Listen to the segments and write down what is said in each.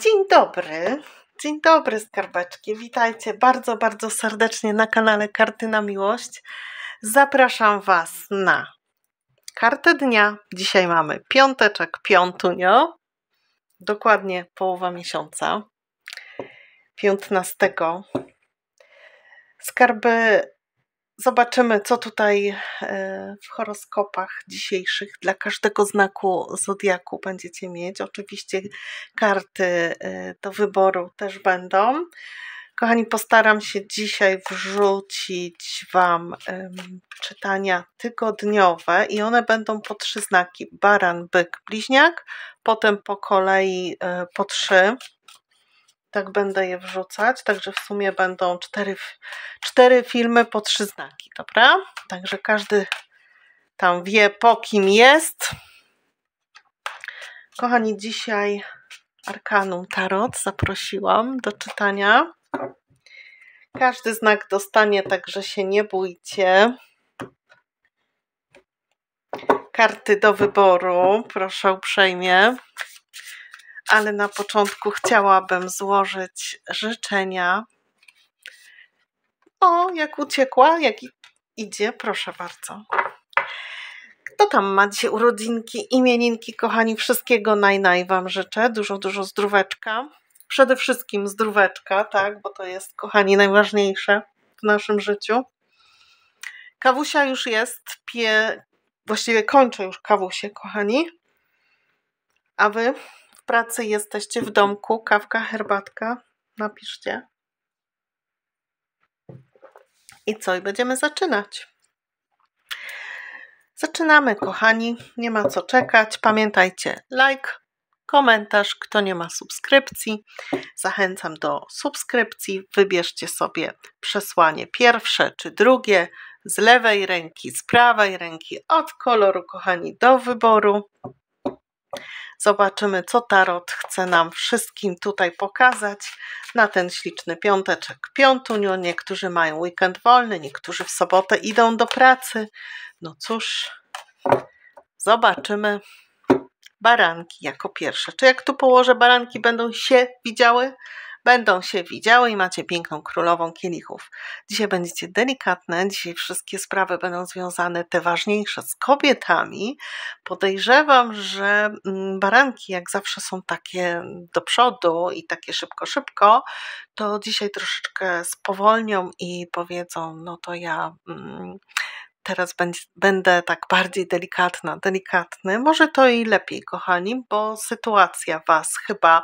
Dzień dobry. Dzień dobry, skarbeczki. Witajcie bardzo, bardzo serdecznie na kanale Karty na Miłość. Zapraszam Was na kartę dnia. Dzisiaj mamy piąteczek, piątunio. Dokładnie połowa miesiąca, 15. Skarby Zobaczymy, co tutaj e, w horoskopach dzisiejszych dla każdego znaku zodiaku będziecie mieć. Oczywiście karty e, do wyboru też będą. Kochani, postaram się dzisiaj wrzucić Wam czytania tygodniowe i one będą po trzy znaki: baran, byk, bliźniak, potem po kolei e, po trzy tak będę je wrzucać, także w sumie będą cztery, cztery filmy po trzy znaki, dobra? Także każdy tam wie po kim jest. Kochani, dzisiaj Arkanum Tarot zaprosiłam do czytania. Każdy znak dostanie, także się nie bójcie. Karty do wyboru, proszę uprzejmie ale na początku chciałabym złożyć życzenia. O, jak uciekła, jak idzie, proszę bardzo. Kto tam ma dzisiaj urodzinki, imieninki, kochani, wszystkiego naj, naj Wam życzę. Dużo, dużo zdróweczka. Przede wszystkim zdróweczka, tak, bo to jest, kochani, najważniejsze w naszym życiu. Kawusia już jest, pie... właściwie kończę już kawusię, kochani. A Wy? pracy jesteście, w domku, kawka, herbatka, napiszcie. I co? I będziemy zaczynać. Zaczynamy, kochani. Nie ma co czekać. Pamiętajcie, like, komentarz, kto nie ma subskrypcji. Zachęcam do subskrypcji. Wybierzcie sobie przesłanie pierwsze czy drugie z lewej ręki, z prawej ręki, od koloru, kochani, do wyboru. Zobaczymy, co Tarot chce nam wszystkim tutaj pokazać na ten śliczny piąteczek. Piątunio, niektórzy mają weekend wolny, niektórzy w sobotę idą do pracy. No cóż, zobaczymy baranki jako pierwsze. Czy jak tu położę, baranki będą się widziały? będą się widziały i macie piękną królową kielichów. Dzisiaj będziecie delikatne, dzisiaj wszystkie sprawy będą związane, te ważniejsze, z kobietami. Podejrzewam, że mm, baranki jak zawsze są takie do przodu i takie szybko, szybko, to dzisiaj troszeczkę spowolnią i powiedzą, no to ja... Mm, teraz będę tak bardziej delikatna, delikatny. Może to i lepiej, kochani, bo sytuacja Was chyba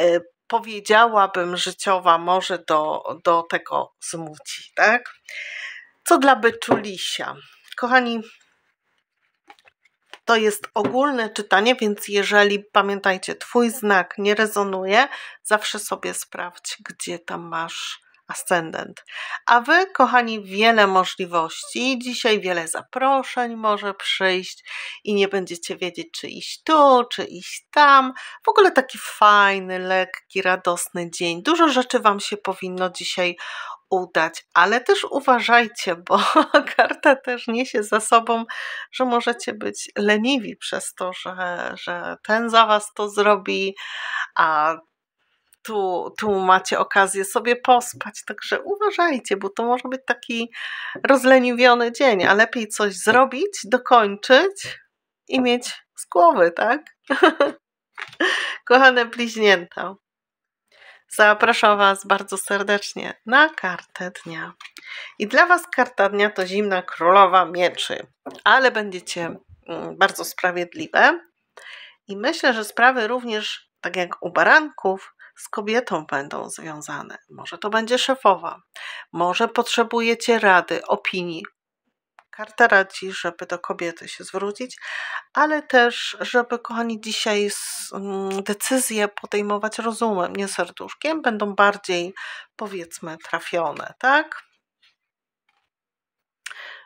y, powiedziałabym, życiowa może do, do tego zmuci tak? Co dla byczulisia Kochani, to jest ogólne czytanie, więc jeżeli pamiętajcie, Twój znak nie rezonuje, zawsze sobie sprawdź, gdzie tam masz ascendent. A Wy, kochani, wiele możliwości. Dzisiaj wiele zaproszeń może przyjść i nie będziecie wiedzieć, czy iść tu, czy iść tam. W ogóle taki fajny, lekki, radosny dzień. Dużo rzeczy Wam się powinno dzisiaj udać, ale też uważajcie, bo karta też niesie za sobą, że możecie być leniwi przez to, że, że ten za was to zrobi, a tu, tu macie okazję sobie pospać. Także uważajcie, bo to może być taki rozleniwiony dzień, a lepiej coś zrobić, dokończyć i mieć z głowy, tak? Kochane bliźnięta, zapraszam Was bardzo serdecznie na kartę dnia. I dla Was karta dnia to zimna królowa mieczy, ale będziecie mm, bardzo sprawiedliwe. I myślę, że sprawy również, tak jak u baranków, z kobietą będą związane. Może to będzie szefowa, może potrzebujecie rady, opinii. Karta radzi, żeby do kobiety się zwrócić, ale też, żeby kochani, dzisiaj mm, decyzje podejmować rozumem, nie serduszkiem, będą bardziej, powiedzmy, trafione, tak?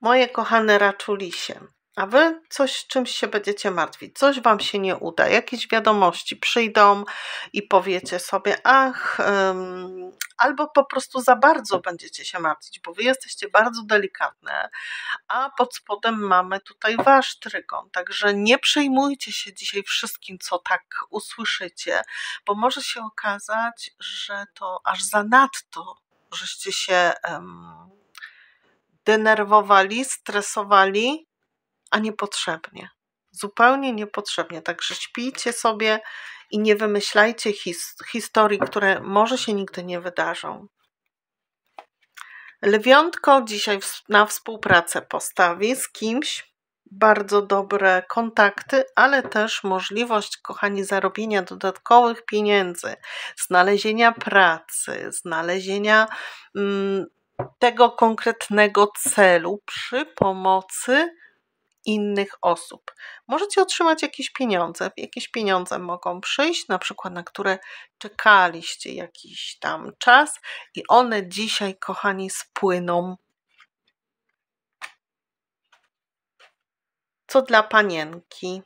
Moje kochane raczulisie, a wy coś czymś się będziecie martwić, coś wam się nie uda, jakieś wiadomości przyjdą i powiecie sobie, ach, ym, albo po prostu za bardzo będziecie się martwić, bo wy jesteście bardzo delikatne, a pod spodem mamy tutaj wasz trygon. Także nie przejmujcie się dzisiaj wszystkim, co tak usłyszycie, bo może się okazać, że to aż zanadto, żeście się. Um, denerwowali, stresowali, a niepotrzebnie. Zupełnie niepotrzebnie. Także śpijcie sobie i nie wymyślajcie his historii, które może się nigdy nie wydarzą. Lewiątko dzisiaj na współpracę postawi z kimś. Bardzo dobre kontakty, ale też możliwość, kochani, zarobienia dodatkowych pieniędzy, znalezienia pracy, znalezienia mm, tego konkretnego celu przy pomocy innych osób. Możecie otrzymać jakieś pieniądze, jakieś pieniądze mogą przyjść, na przykład na które czekaliście jakiś tam czas i one dzisiaj, kochani, spłyną. Co dla panienki?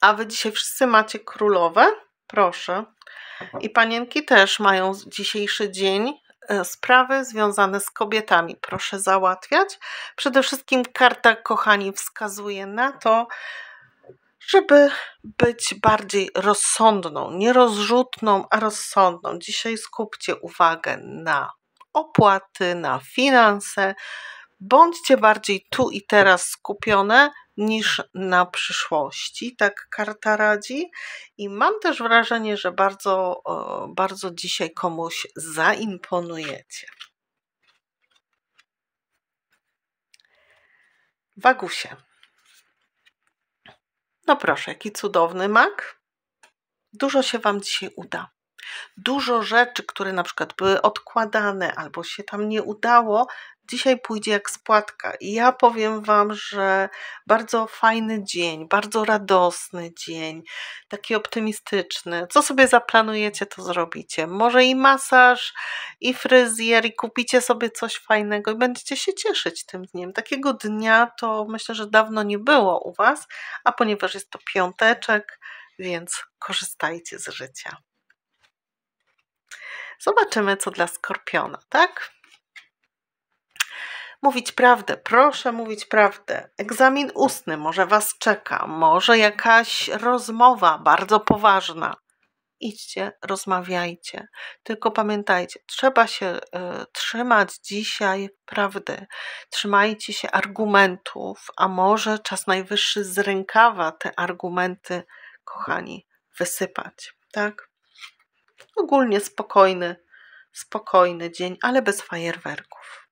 A wy dzisiaj wszyscy macie królowe? Proszę. I panienki też mają dzisiejszy dzień E, sprawy związane z kobietami proszę załatwiać. Przede wszystkim karta, kochani, wskazuje na to, żeby być bardziej rozsądną, nie a rozsądną. Dzisiaj skupcie uwagę na opłaty, na finanse. Bądźcie bardziej tu i teraz skupione niż na przyszłości, tak karta radzi. I mam też wrażenie, że bardzo, bardzo dzisiaj komuś zaimponujecie. Wagusie. No proszę, jaki cudowny mak. Dużo się Wam dzisiaj uda. Dużo rzeczy, które na przykład były odkładane albo się tam nie udało, dzisiaj pójdzie jak spłatka. I ja powiem Wam, że bardzo fajny dzień, bardzo radosny dzień, taki optymistyczny. Co sobie zaplanujecie, to zrobicie. Może i masaż, i fryzjer, i kupicie sobie coś fajnego i będziecie się cieszyć tym dniem. Takiego dnia to myślę, że dawno nie było u Was, a ponieważ jest to piąteczek, więc korzystajcie z życia. Zobaczymy, co dla skorpiona, tak? mówić prawdę, proszę mówić prawdę. Egzamin ustny może Was czeka, może jakaś rozmowa bardzo poważna. Idźcie, rozmawiajcie. Tylko pamiętajcie, trzeba się y, trzymać dzisiaj prawdy. Trzymajcie się argumentów, a może czas najwyższy z rękawa te argumenty, kochani, wysypać. Tak? Ogólnie spokojny, spokojny dzień, ale bez fajerwerków.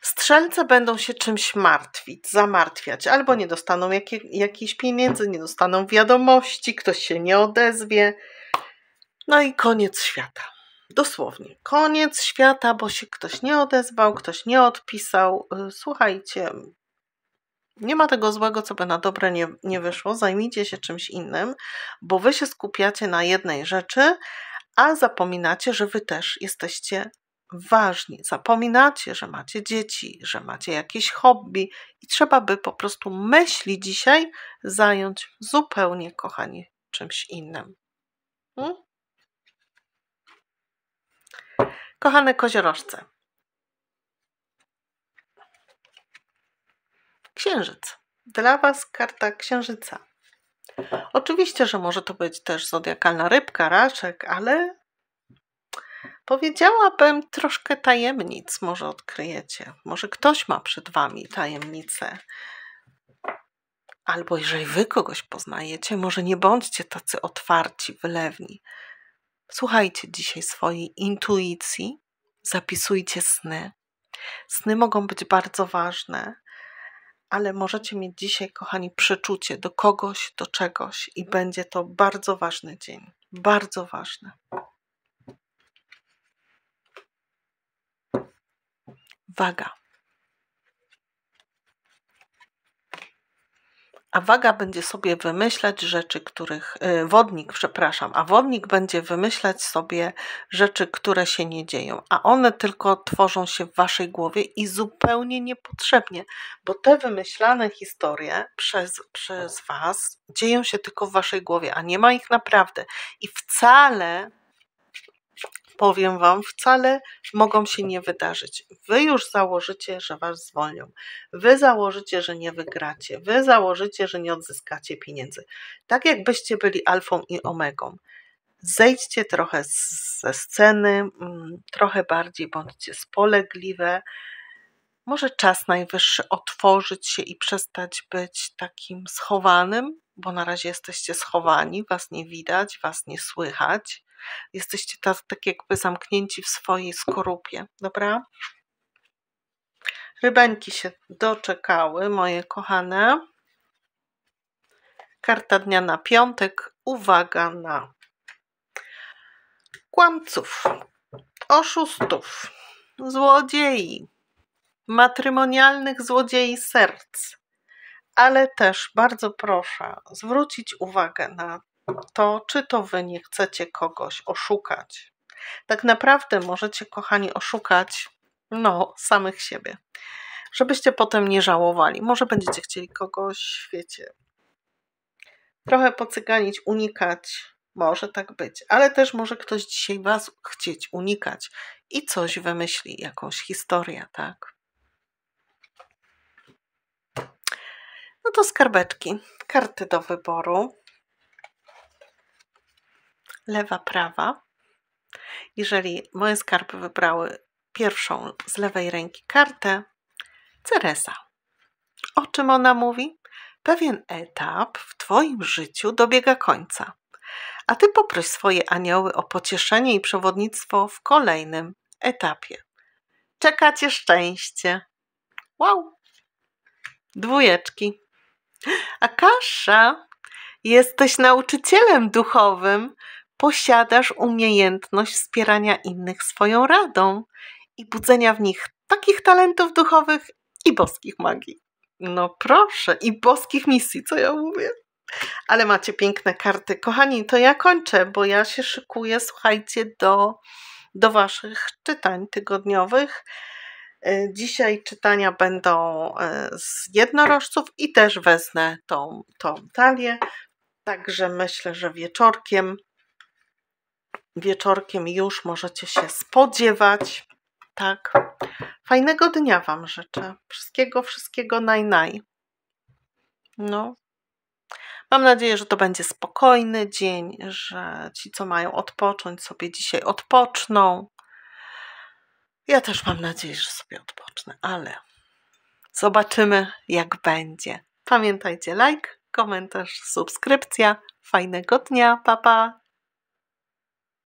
Strzelce będą się czymś martwić, zamartwiać, albo nie dostaną jakie, jakichś pieniędzy, nie dostaną wiadomości, ktoś się nie odezwie. No i koniec świata. Dosłownie, koniec świata, bo się ktoś nie odezwał, ktoś nie odpisał. Y, słuchajcie, nie ma tego złego, co by na dobre nie, nie wyszło. Zajmijcie się czymś innym, bo wy się skupiacie na jednej rzeczy, a zapominacie, że wy też jesteście ważni. Zapominacie, że macie dzieci, że macie jakieś hobby i trzeba by po prostu myśli dzisiaj zająć zupełnie, kochani, czymś innym. Hmm? Kochane koziorożce, księżyc. Dla Was karta księżyca. Oczywiście, że może to być też zodiakalna rybka, raczek, ale Powiedziałabym troszkę tajemnic, może odkryjecie. Może ktoś ma przed wami tajemnicę. Albo jeżeli wy kogoś poznajecie, może nie bądźcie tacy otwarci, wylewni. Słuchajcie dzisiaj swojej intuicji, zapisujcie sny. Sny mogą być bardzo ważne, ale możecie mieć dzisiaj, kochani, przeczucie do kogoś, do czegoś i będzie to bardzo ważny dzień. Bardzo ważny. waga. A waga będzie sobie wymyślać rzeczy, których. Y, wodnik, przepraszam, a wodnik będzie wymyślać sobie rzeczy, które się nie dzieją, a one tylko tworzą się w waszej głowie i zupełnie niepotrzebnie, bo te wymyślane historie przez, przez was dzieją się tylko w waszej głowie, a nie ma ich naprawdę. I wcale powiem Wam, wcale mogą się nie wydarzyć. Wy już założycie, że Was zwolnią. Wy założycie, że nie wygracie. Wy założycie, że nie odzyskacie pieniędzy. Tak jakbyście byli alfą i omegą. Zejdźcie trochę z, ze sceny, mm, trochę bardziej bądźcie spolegliwe. Może czas najwyższy otworzyć się i przestać być takim schowanym, bo na razie jesteście schowani, was nie widać, was nie słychać Jesteście teraz tak jakby zamknięci w swojej skorupie, dobra? Rybańki się doczekały, moje kochane. Karta dnia na piątek. Uwaga na kłamców, oszustów, złodziei, matrymonialnych złodziei serc. Ale też bardzo proszę zwrócić uwagę na to czy to wy nie chcecie kogoś oszukać? Tak naprawdę możecie, kochani, oszukać no, samych siebie, żebyście potem nie żałowali. Może będziecie chcieli kogoś, wiecie, trochę pocyganić, unikać. Może tak być, ale też może ktoś dzisiaj Was chcieć unikać i coś wymyśli, jakąś historię, tak? No to skarbeczki, karty do wyboru lewa, prawa. Jeżeli moje skarpy wybrały pierwszą z lewej ręki kartę, Ceresa. O czym ona mówi? Pewien etap w Twoim życiu dobiega końca, a Ty poproś swoje anioły o pocieszenie i przewodnictwo w kolejnym etapie. Czekacie szczęście. Wow! Dwójeczki. kasza? jesteś nauczycielem duchowym, posiadasz umiejętność wspierania innych swoją radą i budzenia w nich takich talentów duchowych i boskich magii. No proszę, i boskich misji, co ja mówię. Ale macie piękne karty. Kochani, to ja kończę, bo ja się szykuję, słuchajcie, do, do Waszych czytań tygodniowych. E, dzisiaj czytania będą e, z jednorożców i też wezmę tą, tą talię. Także myślę, że wieczorkiem wieczorkiem już możecie się spodziewać. Tak. Fajnego dnia Wam życzę. Wszystkiego, wszystkiego naj, naj. No. Mam nadzieję, że to będzie spokojny dzień, że ci, co mają odpocząć, sobie dzisiaj odpoczną. Ja też mam nadzieję, że sobie odpocznę, ale zobaczymy, jak będzie. Pamiętajcie, like, komentarz, subskrypcja. Fajnego dnia, papa! Pa.